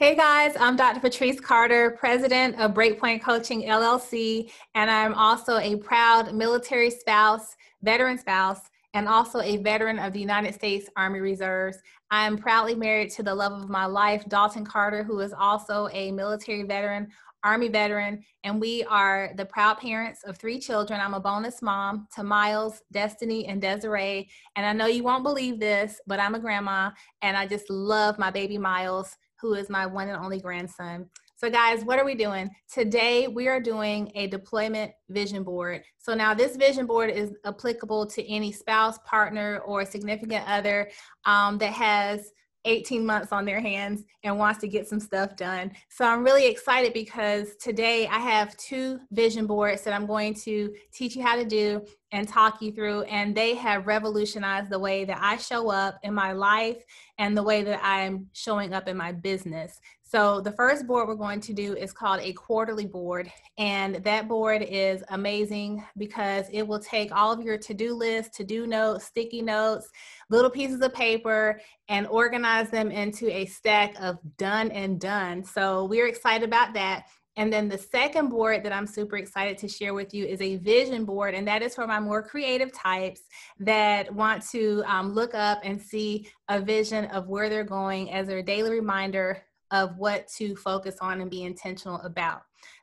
Hey guys, I'm Dr. Patrice Carter, president of Breakpoint Coaching LLC, and I'm also a proud military spouse, veteran spouse, and also a veteran of the United States Army Reserves. I am proudly married to the love of my life, Dalton Carter, who is also a military veteran, Army veteran, and we are the proud parents of three children. I'm a bonus mom to Miles, Destiny, and Desiree. And I know you won't believe this, but I'm a grandma, and I just love my baby Miles who is my one and only grandson. So, guys, what are we doing? Today, we are doing a deployment vision board. So, now this vision board is applicable to any spouse, partner, or significant other um, that has 18 months on their hands and wants to get some stuff done. So I'm really excited because today I have two vision boards that I'm going to teach you how to do and talk you through. And they have revolutionized the way that I show up in my life and the way that I am showing up in my business. So, the first board we're going to do is called a quarterly board. And that board is amazing because it will take all of your to do lists, to do notes, sticky notes, little pieces of paper, and organize them into a stack of done and done. So, we're excited about that. And then the second board that I'm super excited to share with you is a vision board, and that is for my more creative types that want to um, look up and see a vision of where they're going as their daily reminder of what to focus on and be intentional about.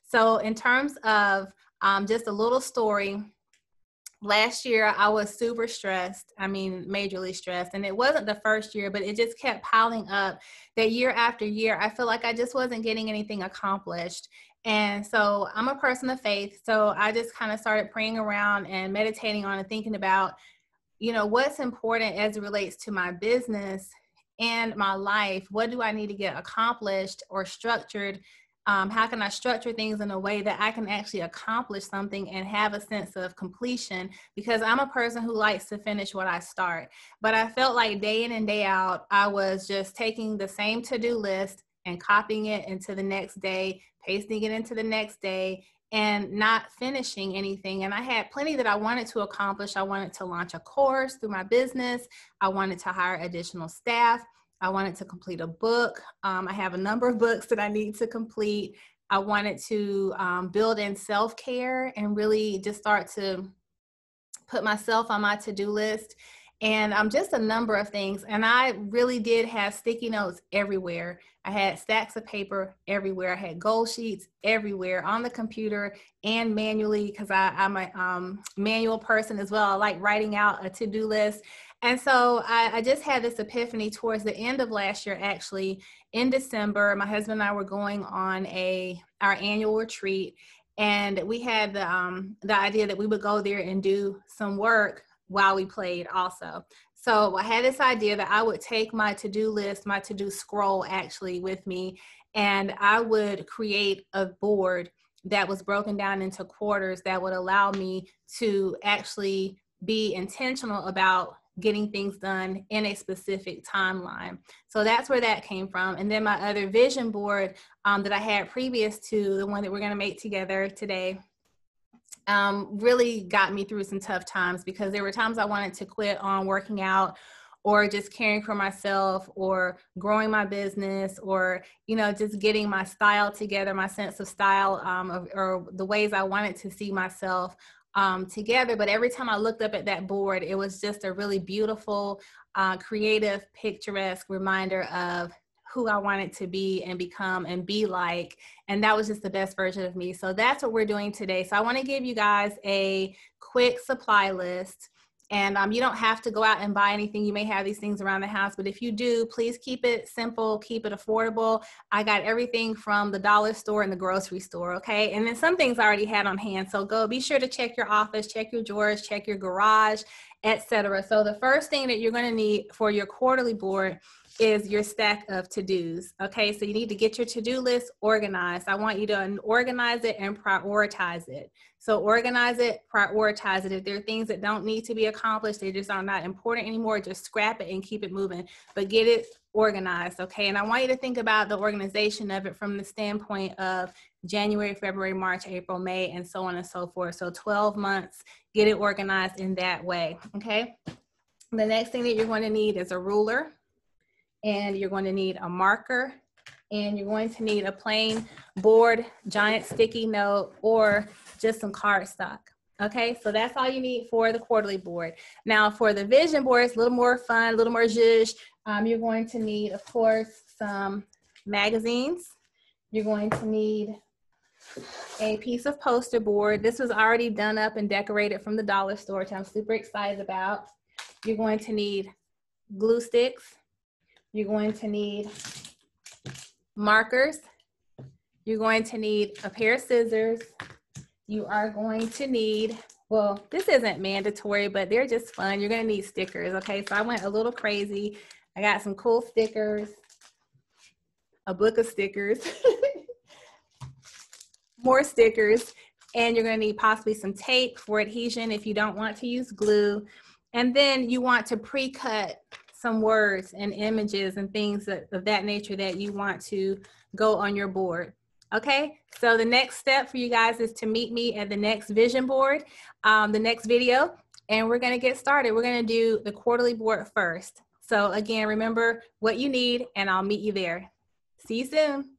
So, in terms of um, just a little story, last year I was super stressed. I mean, majorly stressed. And it wasn't the first year, but it just kept piling up that year after year. I feel like I just wasn't getting anything accomplished. And so I'm a person of faith. So I just kind of started praying around and meditating on and thinking about, you know, what's important as it relates to my business and my life. What do I need to get accomplished or structured um, how can i structure things in a way that i can actually accomplish something and have a sense of completion because i'm a person who likes to finish what i start but i felt like day in and day out i was just taking the same to-do list and copying it into the next day pasting it into the next day and not finishing anything. And I had plenty that I wanted to accomplish. I wanted to launch a course through my business, I wanted to hire additional staff. I wanted to complete a book. Um, I have a number of books that I need to complete. I wanted to um, build in self care and really just start to put myself on my to do list and um, just a number of things. And I really did have sticky notes everywhere. I had stacks of paper everywhere. I had goal sheets everywhere on the computer and manually because I'm a um, manual person as well. I like writing out a to do list. And so I, I, just had this epiphany towards the end of last year, actually, in December. My husband and I were going on a our annual retreat, and we had the um, the idea that we would go there and do some work while we played also. So I had this idea that I would take my to do list, my to do scroll actually with me, and I would create a board that was broken down into quarters that would allow me to actually be intentional about getting things done in a specific timeline. So that's where that came from. And then my other vision board um, that I had previous to the one that we're going to make together today um, really got me through some tough times because there were times I wanted to quit on working out or just caring for myself or growing my business or you know just getting my style together my sense of style um, or, or the ways i wanted to see myself um, together but every time i looked up at that board it was just a really beautiful uh, creative picturesque reminder of who I wanted to be and become and be like. And that was just the best version of me. So that's what we're doing today. So I want to give you guys a quick supply list. And um, you don't have to go out and buy anything. You may have these things around the house, but if you do, please keep it simple, keep it affordable. I got everything from the dollar store and the grocery store, okay? And then some things I already had on hand. So go be sure to check your office, check your drawers, check your garage, etc. So the first thing that you're going to need for your quarterly board is your stack of to dos. Okay, so you need to get your to do list organized. I want you to organize it and prioritize it. So, organize it, prioritize it. If there are things that don't need to be accomplished, they just are not important anymore, just scrap it and keep it moving. But get it organized, okay? And I want you to think about the organization of it from the standpoint of January, February, March, April, May, and so on and so forth. So, 12 months, get it organized in that way, okay? The next thing that you're going to need is a ruler and you're going to need a marker and you're going to need a plain board, giant sticky note, or just some cardstock. Okay, so that's all you need for the quarterly board. Now for the vision board, it's a little more fun, a little more zhuzh. Um, you're going to need, of course, some magazines. You're going to need a piece of poster board. This was already done up and decorated from the dollar store, which I'm super excited about. You're going to need glue sticks, you're going to need markers. You're going to need a pair of scissors. You are going to need, well, this isn't mandatory, but they're just fun. You're gonna need stickers, okay? So I went a little crazy. I got some cool stickers, a book of stickers, more stickers, and you're gonna need possibly some tape for adhesion if you don't want to use glue. And then you want to pre-cut some words and images and things that, of that nature that you want to go on your board. Okay, so the next step for you guys is to meet me at the next vision board, um, the next video, and we're gonna get started. We're gonna do the quarterly board first. So again, remember what you need and I'll meet you there. See you soon.